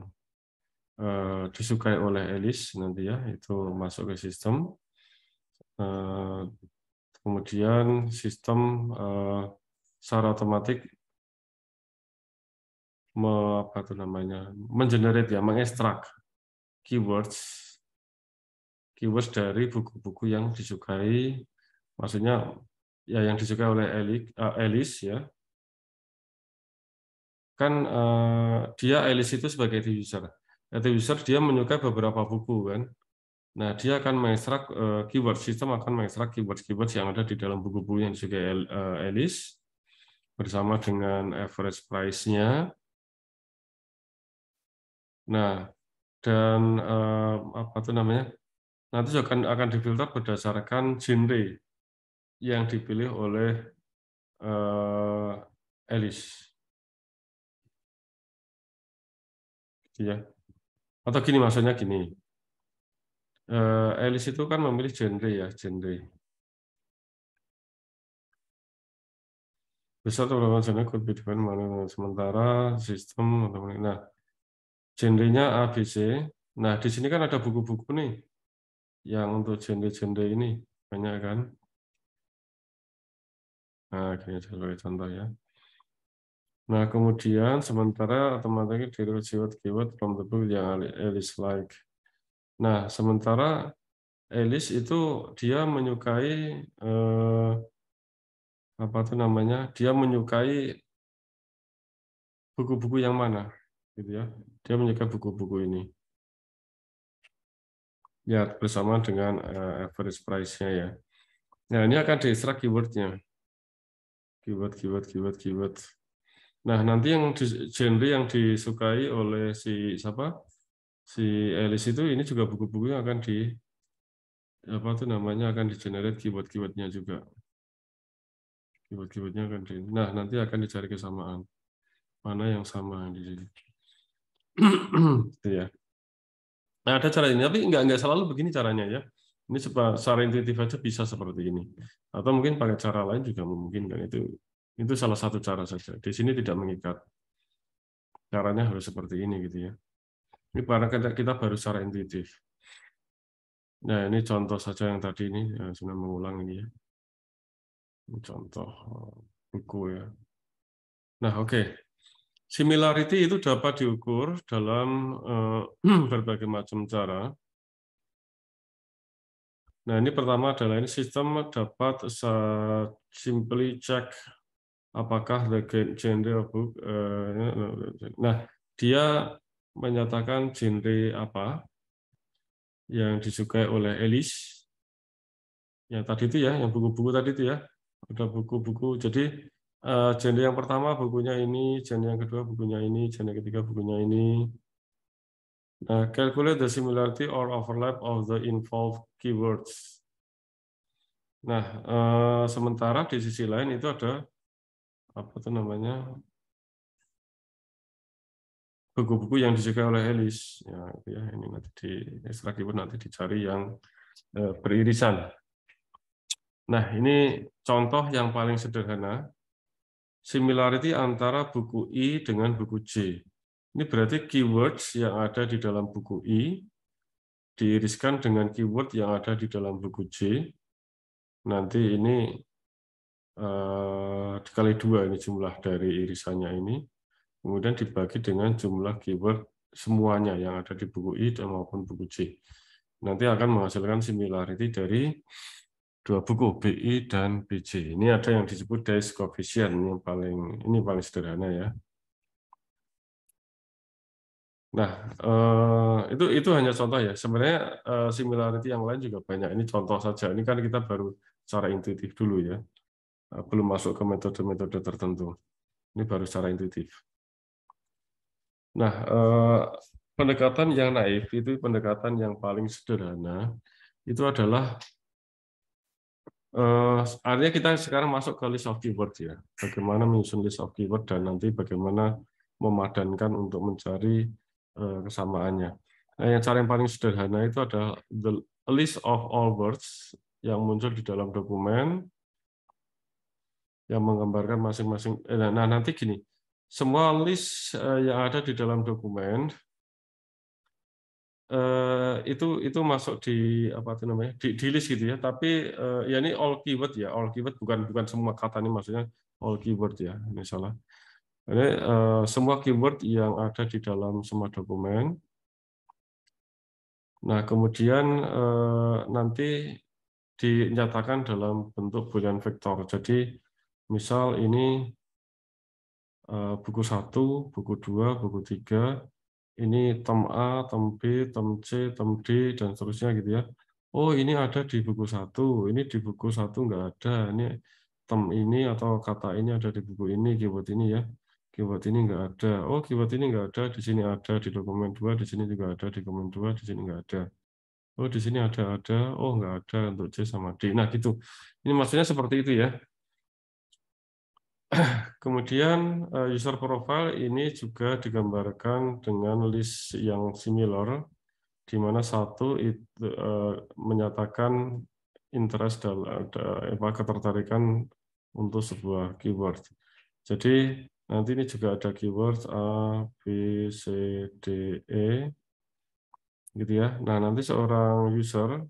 Eh, disukai oleh Elis nanti ya itu masuk ke sistem eh, kemudian sistem eh, secara otomatis apa tuh namanya mengenerate ya mengekstrak keywords keywords dari buku-buku yang disukai maksudnya ya yang disukai oleh Elis, uh, ya kan dia Elis itu sebagai user Native user dia menyukai beberapa buku kan. Nah, dia akan mengekstrak uh, eh, keyword, sistem akan mengekstrak keyword-keyword yang ada di dalam buku-buku yang disukai Elis eh, bersama dengan average price-nya. Nah, dan eh, apa tuh namanya? Nanti juga akan akan difilter berdasarkan genre yang dipilih oleh Elis, Alice. ya. Atau gini maksudnya gini. Eh, Elis itu kan memilih genre ya, genre. Besar atau genre could be mana sementara sistem atau nah genrenya ABC. Nah di sini kan ada buku-buku nih yang untuk genre-genre ini banyak kan. Nah, gini contoh ya. Nah, kemudian sementara automatic derived keyword from the book yang Alice like. Nah, sementara Alice itu dia menyukai eh, apa tuh namanya? Dia menyukai buku-buku yang mana, gitu ya? Dia menyukai buku-buku ini. Ya, bersama dengan eh, average price-nya ya. Nah, ini akan diekstrak keyword-nya. Keyword, keyword, keyword, keyword. keyword Nah, nanti yang di, genre yang disukai oleh si siapa? Si Alice itu ini juga buku-buku yang akan di apa tuh namanya akan di generate keyword-keywordnya juga. Keyword-keywordnya akan di Nah, nanti akan dicari kesamaan. Mana yang sama di sini. ya. Nah, ada cara ini, tapi nggak nggak selalu begini caranya ya. Ini secara intuitif aja bisa seperti ini. Atau mungkin pakai cara lain juga memungkinkan itu itu salah satu cara saja. Di sini tidak mengikat. Caranya harus seperti ini gitu ya. Ini karena kita, kita baru secara intuitif. Nah, ini contoh saja yang tadi ini, ya, sudah mengulang ini ya. Ini contoh eh, buku ya. Nah, oke. Okay. Similarity itu dapat diukur dalam eh, berbagai macam cara. Nah, ini pertama adalah ini sistem dapat simply check apakah the genre of book eh, eh, eh, nah dia menyatakan genre apa yang disukai oleh Elis ya tadi itu ya yang buku-buku tadi itu ya ada buku-buku jadi genre yang pertama bukunya ini genre yang kedua bukunya ini genre yang ketiga bukunya ini nah calculate the similarity or overlap of the involved keywords nah sementara di sisi lain itu ada apa tuh namanya buku-buku yang disukai oleh Elis ya, ya ini nanti di lagi pun nanti dicari yang eh, beririsan nah ini contoh yang paling sederhana similarity antara buku I dengan buku J ini berarti keywords yang ada di dalam buku I diiriskan dengan keyword yang ada di dalam buku J nanti ini Eh, dikali dua ini jumlah dari irisannya ini, kemudian dibagi dengan jumlah keyword semuanya yang ada di buku I maupun buku C. Nanti akan menghasilkan similarity dari dua buku BI dan BC. Ini ada yang disebut Dice coefficient yang paling ini paling sederhana ya. Nah, eh, itu itu hanya contoh ya. Sebenarnya eh, similarity yang lain juga banyak. Ini contoh saja. Ini kan kita baru cara intuitif dulu ya. Eh, belum masuk ke metode-metode tertentu. Ini baru secara intuitif. Nah, eh, pendekatan yang naif itu pendekatan yang paling sederhana. Itu adalah eh, artinya kita sekarang masuk ke list of keywords ya. Bagaimana menyusun list of keyword dan nanti bagaimana memadankan untuk mencari kesamaannya. Nah, yang cara yang paling sederhana itu adalah the list of all words yang muncul di dalam dokumen yang menggambarkan masing-masing. Eh, nah, nah, nanti gini, semua list eh, yang ada di dalam dokumen eh, itu itu masuk di apa itu namanya di, di list gitu ya. Tapi ya ini all keyword ya, all keyword bukan bukan semua kata ini maksudnya all keyword ya, ini salah. Ini semua keyword yang ada di dalam semua dokumen. Nah, kemudian nanti dinyatakan dalam bentuk boolean vektor. Jadi Misal ini eh, buku 1, buku 2, buku 3, ini tem A, tem B, tem C, tem D, dan seterusnya gitu ya. Oh ini ada di buku 1, ini di buku 1 nggak ada, ini tem ini atau kata ini ada di buku ini, keyword ini ya. Keyword ini enggak ada. Oh, keyword ini enggak ada, di sini ada, di dokumen 2, di sini juga ada, di dokumen 2, di sini enggak ada. Oh, di sini ada, ada. Oh, enggak ada untuk C sama D. Nah, gitu. Ini maksudnya seperti itu ya. Kemudian eh, user profile ini juga digambarkan dengan list yang similar, di mana satu itu eh, menyatakan interest dalam apa ketertarikan untuk sebuah keyword. Jadi nanti ini juga ada keyword A, B, C, D, E, gitu ya. Nah nanti seorang user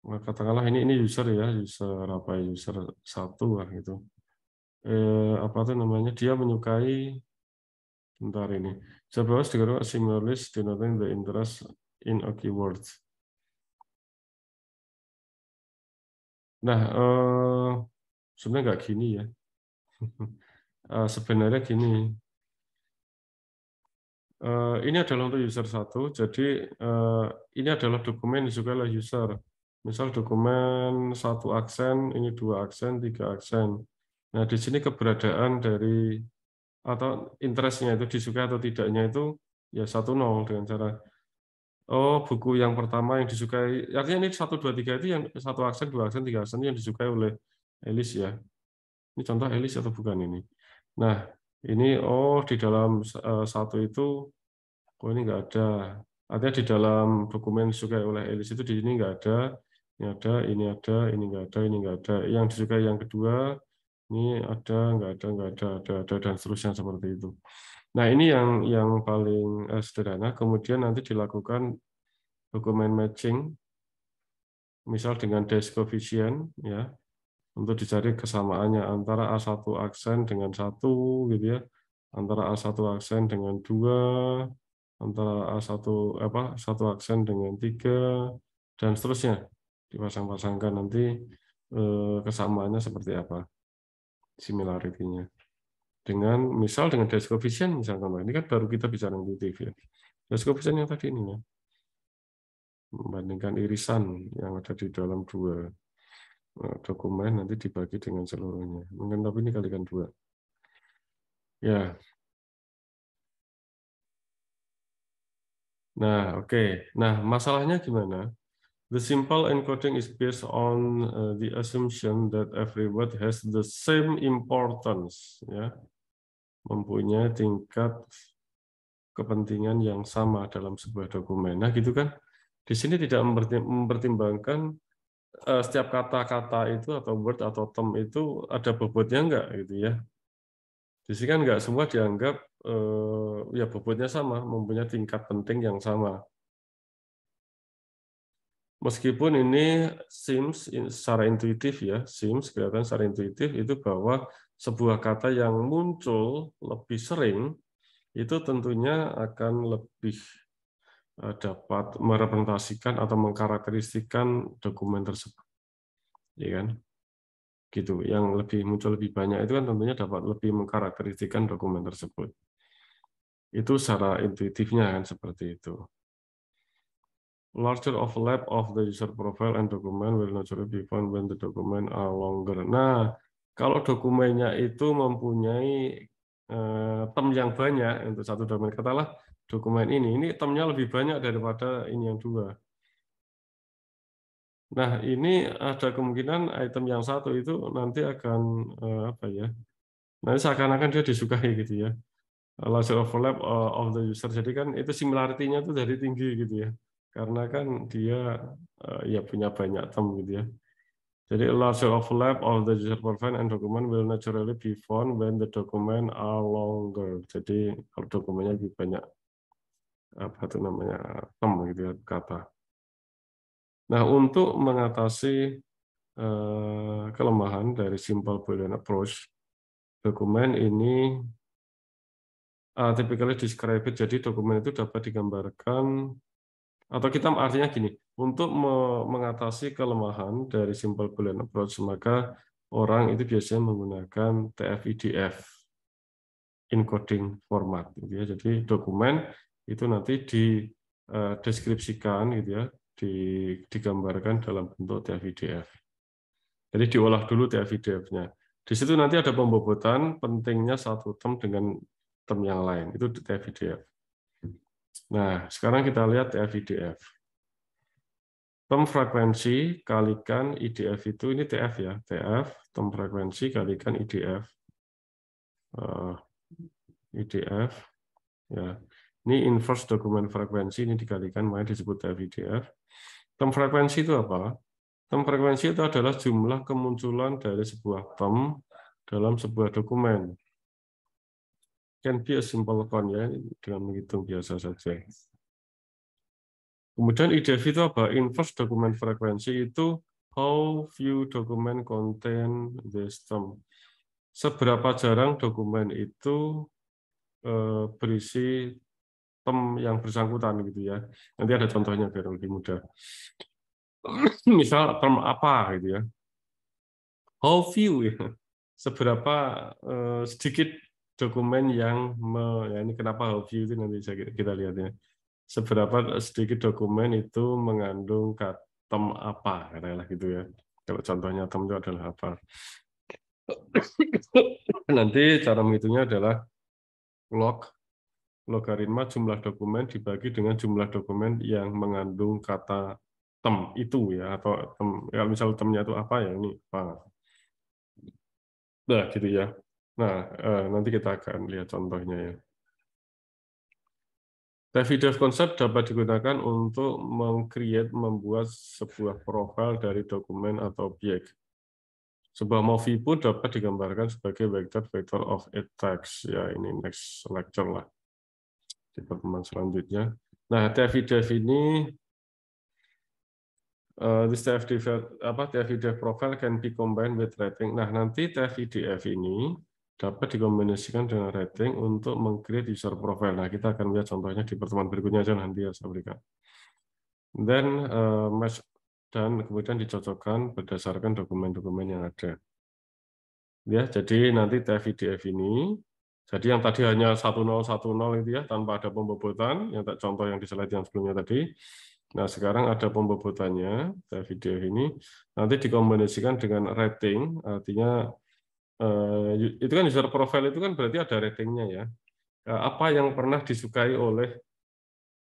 katakanlah ini ini user ya user apa ya, user satu lah gitu eh, apa tuh namanya dia menyukai bentar ini Zabawas similar list denoting the interest in a keyword nah eh, sebenarnya nggak gini ya eh, sebenarnya gini Uh, ini adalah untuk user satu, jadi uh, ini adalah dokumen disukai oleh user. Misal dokumen satu aksen, ini dua aksen, tiga aksen. Nah, di sini keberadaan dari atau interestnya itu disukai atau tidaknya itu ya satu nol dengan cara oh buku yang pertama yang disukai artinya ini satu dua tiga itu yang satu aksen dua aksen tiga aksen yang disukai oleh Elis ya ini contoh Elis atau bukan ini nah ini oh di dalam eh, satu itu oh ini nggak ada artinya di dalam dokumen disukai oleh Elis itu di sini nggak ada ini ada ini ada ini nggak ada ini nggak ada yang disukai yang kedua ini ada nggak ada nggak ada ada ada dan seterusnya seperti itu nah ini yang yang paling eh, sederhana kemudian nanti dilakukan dokumen matching misal dengan desk coefficient ya untuk dicari kesamaannya antara A1 aksen dengan satu gitu ya antara A1 aksen dengan dua antara A1 apa satu aksen dengan tiga dan seterusnya dipasang-pasangkan nanti eh, kesamaannya seperti apa similarity-nya. Dengan misal dengan dash coefficient misalkan ini kan baru kita bicara intuitif ya. Dash coefficient yang tadi ini ya. Membandingkan irisan yang ada di dalam dua eh, dokumen nanti dibagi dengan seluruhnya. Mungkin tapi ini kalikan dua. Ya. Nah, oke. Okay. Nah, masalahnya gimana? The simple encoding is based on uh, the assumption that every word has the same importance, ya, mempunyai tingkat kepentingan yang sama dalam sebuah dokumen. Nah, gitu kan? Di sini tidak mempertimbangkan uh, setiap kata-kata itu atau word atau term itu ada bobotnya enggak gitu ya. Di sini kan enggak semua dianggap uh, ya bobotnya sama, mempunyai tingkat penting yang sama meskipun ini seems secara intuitif ya, seems kelihatan secara intuitif itu bahwa sebuah kata yang muncul lebih sering itu tentunya akan lebih e, dapat merepresentasikan atau mengkarakteristikan dokumen tersebut. Ya kan? Gitu, yang lebih muncul lebih banyak itu kan tentunya dapat lebih mengkarakteristikan dokumen tersebut. Itu secara intuitifnya kan seperti itu larger overlap of the user profile and document will naturally be found when the document are longer. Nah, kalau dokumennya itu mempunyai uh, term yang banyak untuk satu domain, katalah dokumen ini, ini termnya lebih banyak daripada ini yang dua. Nah, ini ada kemungkinan item yang satu itu nanti akan uh, apa ya? Nanti seakan-akan dia disukai gitu ya. Larger overlap eh, of the user. Jadi kan itu similarity-nya itu dari tinggi gitu ya karena kan dia uh, ya punya banyak term gitu ya. Jadi a large overlap of the user profile and document will naturally be found when the document are longer. Jadi kalau dokumennya lebih banyak apa itu namanya term gitu ya kata. Nah untuk mengatasi uh, kelemahan dari simple boolean approach, dokumen ini uh, typically described. Jadi dokumen itu dapat digambarkan atau kita artinya gini, untuk mengatasi kelemahan dari simple Boolean approach maka orang itu biasanya menggunakan TF-IDF encoding format gitu ya. Jadi dokumen itu nanti dideskripsikan eh, gitu ya, digambarkan dalam bentuk TF-IDF. Jadi diolah dulu TF-IDF-nya. Di situ nanti ada pembobotan pentingnya satu term dengan term yang lain. Itu TF-IDF. Nah, sekarang kita lihat FIDF. Tem frekuensi kalikan IDF itu, ini TF ya, TF, tem frekuensi kalikan IDF. Eh, IDF, ya. Ini inverse dokumen frekuensi, ini dikalikan, makanya disebut TF IDF. Tem frekuensi itu apa? Tem frekuensi itu adalah jumlah kemunculan dari sebuah tem dalam sebuah dokumen can be a simple count ya dengan menghitung biasa saja. Kemudian IDF itu apa? Inverse document frekuensi itu how few document contain the term. Seberapa jarang dokumen itu eh, berisi tem yang bersangkutan gitu ya. Nanti ada contohnya biar lebih mudah. Misal term apa gitu ya. How few ya. Seberapa eh, sedikit dokumen yang me, ya ini kenapa whole view itu nanti kita lihat ya. Seberapa sedikit dokumen itu mengandung tem apa, katakanlah gitu ya. Kalau contohnya tem itu adalah apa. nanti cara menghitungnya adalah log logaritma jumlah dokumen dibagi dengan jumlah dokumen yang mengandung kata tem itu ya atau tem, kalau misal temnya itu apa ya ini apa nah gitu ya Nah, eh, nanti kita akan lihat contohnya ya. Heavy konsep dapat digunakan untuk mengcreate, membuat sebuah profil dari dokumen atau objek. Sebuah movie pun dapat digambarkan sebagai vector vector of a text. Ya, ini next lecture lah. Di pertemuan selanjutnya. Nah, Heavy ini Uh, this TFDF, apa, TFDF profile can be combined with rating. Nah, nanti TFDF ini dapat dikombinasikan dengan rating untuk mengcreate user profile. Nah, kita akan lihat contohnya di pertemuan berikutnya aja nanti ya saya berikan. Then uh, match dan kemudian dicocokkan berdasarkan dokumen-dokumen yang ada. Ya, jadi nanti TFIDF ini jadi yang tadi hanya 1010 itu ya tanpa ada pembobotan yang tak contoh yang di slide yang sebelumnya tadi. Nah, sekarang ada pembobotannya TFIDF ini nanti dikombinasikan dengan rating artinya Eh, itu kan user profile itu kan berarti ada ratingnya ya. Eh, apa yang pernah disukai oleh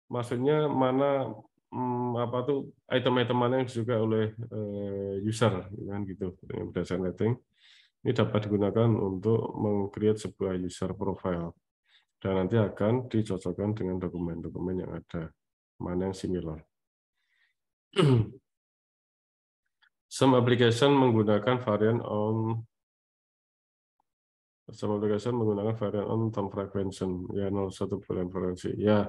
maksudnya mana mm, apa tuh item-item mana yang disukai oleh eh, user ya kan gitu berdasarkan rating. Ini dapat digunakan untuk mengcreate sebuah user profile dan nanti akan dicocokkan dengan dokumen-dokumen yang ada mana yang similar. Some application menggunakan varian on Bersama application menggunakan varian on time frequention ya 01 boolean frequency ya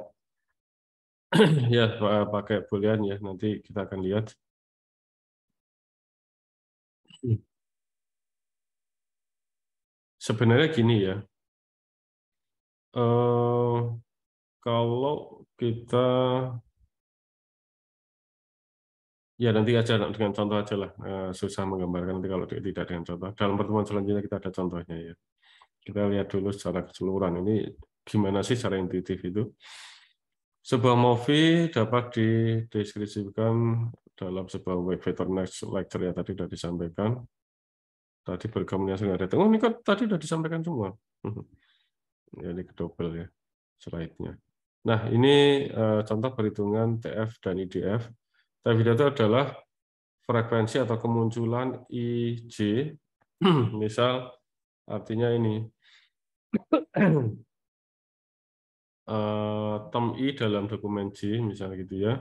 ya pakai boolean ya nanti kita akan lihat sebenarnya gini ya uh, kalau kita Ya nanti aja dengan contoh aja lah. Eh, susah menggambarkan nanti kalau tidak dengan contoh. Dalam pertemuan selanjutnya kita ada contohnya ya. Kita lihat dulu secara keseluruhan ini gimana sih secara intuitif itu. Sebuah movie dapat dideskripsikan dalam sebuah web vector next lecture ya tadi sudah disampaikan. Tadi berkomunikasi sudah ada Oh ini kan tadi sudah disampaikan semua. Jadi hmm. ya, kedobel ya slide-nya. Nah ini eh, contoh perhitungan TF dan IDF. TF itu adalah frekuensi atau kemunculan IJ. Misal artinya ini Uh, eh, i e dalam dokumen j misalnya gitu ya.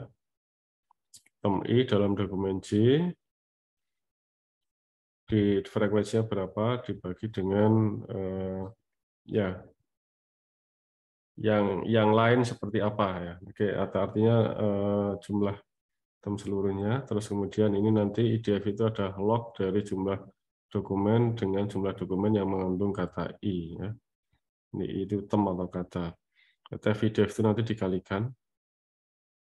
i e dalam dokumen j di frekuensinya berapa dibagi dengan uh, ya yang yang lain seperti apa ya. Oke, atau artinya uh, jumlah tem seluruhnya. Terus kemudian ini nanti IDF itu ada log dari jumlah dokumen dengan jumlah dokumen yang mengandung kata i. Ya. Ini itu tem atau kata. Kata VDF itu nanti dikalikan.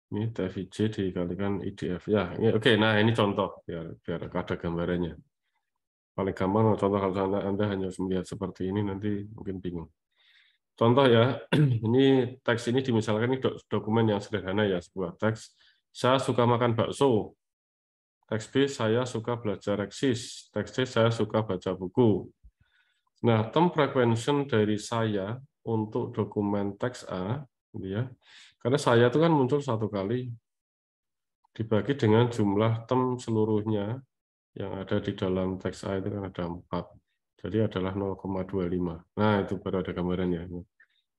Ini TVJ dikalikan IDF. Ya, oke. nah, ini contoh biar biar ada gambarannya. Paling gampang contoh kalau anda, anda hanya melihat seperti ini nanti mungkin bingung. Contoh ya, ini teks ini dimisalkan ini dokumen yang sederhana ya sebuah teks. Saya suka makan bakso. Teks B saya suka belajar eksis. Teks C saya suka baca buku. Nah, term prevention dari saya untuk dokumen teks A, gitu ya, karena saya itu kan muncul satu kali dibagi dengan jumlah term seluruhnya yang ada di dalam teks A itu kan ada 4. Jadi adalah 0,25. Nah, itu baru ada gambarannya.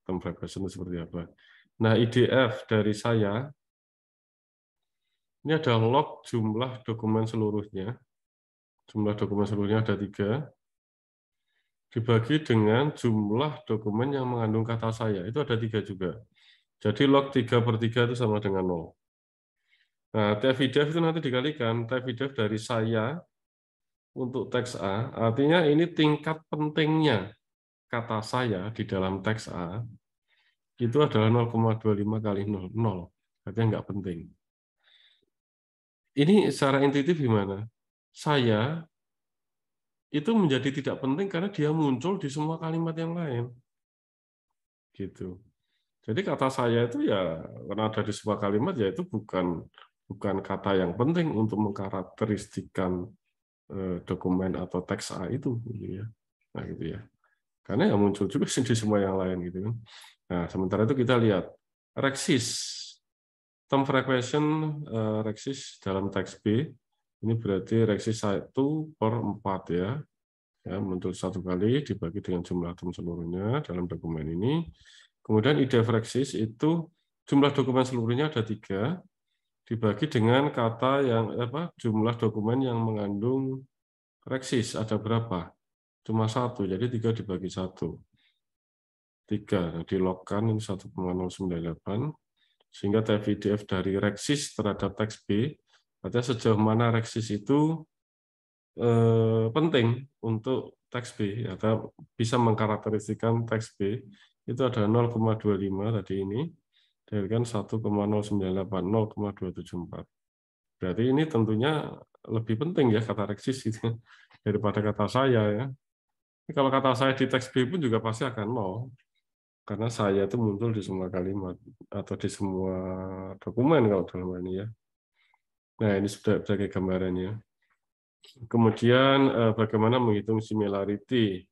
Term prevention itu seperti apa. Nah, IDF dari saya, ini ada log jumlah dokumen seluruhnya. Jumlah dokumen seluruhnya ada tiga dibagi dengan jumlah dokumen yang mengandung kata saya. Itu ada tiga juga. Jadi log 3 per 3 itu sama dengan 0. Nah, TFIDF e itu nanti dikalikan TFIDF e dari saya untuk teks A. Artinya ini tingkat pentingnya kata saya di dalam teks A itu adalah 0,25 kali 0. 0. Artinya nggak penting. Ini secara intuitif gimana? Saya itu menjadi tidak penting karena dia muncul di semua kalimat yang lain. Gitu. Jadi kata saya itu ya karena ada di sebuah kalimat ya itu bukan bukan kata yang penting untuk mengkarakteristikan eh, dokumen atau teks A itu gitu ya. Nah, gitu ya. Karena ya muncul juga di semua yang lain gitu kan. Nah, sementara itu kita lihat Rexis term frequency uh, eh, Rexis dalam teks B ini berarti reaksi satu per empat ya. ya Untuk satu kali dibagi dengan jumlah atom seluruhnya dalam dokumen ini. Kemudian ide freksis itu jumlah dokumen seluruhnya ada tiga dibagi dengan kata yang apa jumlah dokumen yang mengandung reksis ada berapa? Cuma satu, jadi tiga dibagi satu. Tiga, nah, dilogkan ini 1,098, sehingga TVDF dari reksis terhadap teks B Artinya sejauh mana reksis itu eh, penting untuk teks B, ya, atau bisa mengkarakteristikan teks B, itu ada 0,25 tadi ini, kan 1,098, 0,274. Berarti ini tentunya lebih penting ya kata reksis itu daripada kata saya ya. Ini kalau kata saya di teks B pun juga pasti akan nol, karena saya itu muncul di semua kalimat atau di semua dokumen kalau dalam ini ya. Nah, ini sudah sebagai gambarannya. Kemudian eh, bagaimana menghitung similarity?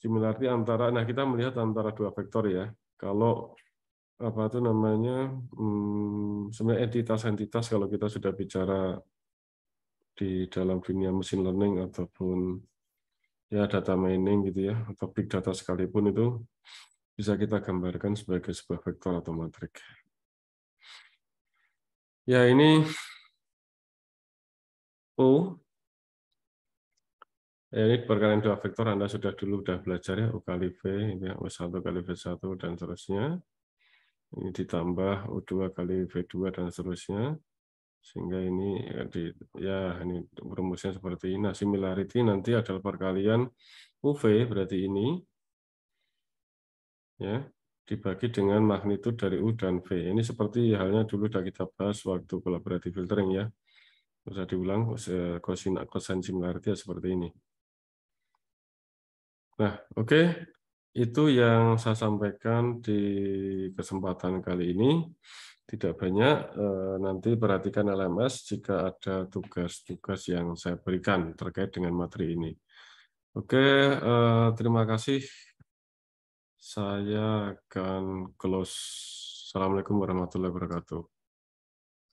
Similarity antara, nah kita melihat antara dua vektor ya. Kalau apa itu namanya, hmm, sebenarnya entitas-entitas kalau kita sudah bicara di dalam dunia machine learning ataupun ya data mining gitu ya atau big data sekalipun itu bisa kita gambarkan sebagai sebuah vektor atau matrik. Ya ini U. Oh. Ya, ini perkalian dua vektor Anda sudah dulu sudah belajar ya U kali V, ini U1 kali v satu dan seterusnya. Ini ditambah u dua kali V2 dan seterusnya. Sehingga ini ya, di, ya ini rumusnya seperti ini. Nah, similarity nanti adalah perkalian UV berarti ini ya dibagi dengan magnitudo dari U dan V. Ini seperti halnya dulu sudah kita bahas waktu kolaboratif filtering ya. Bisa diulang eh, kosinak kosan similarity ya seperti ini. Nah, oke. Okay. Itu yang saya sampaikan di kesempatan kali ini. Tidak banyak, eh, nanti perhatikan LMS jika ada tugas-tugas yang saya berikan terkait dengan materi ini. Oke, eh, terima kasih. Saya akan close. Assalamualaikum warahmatullahi wabarakatuh.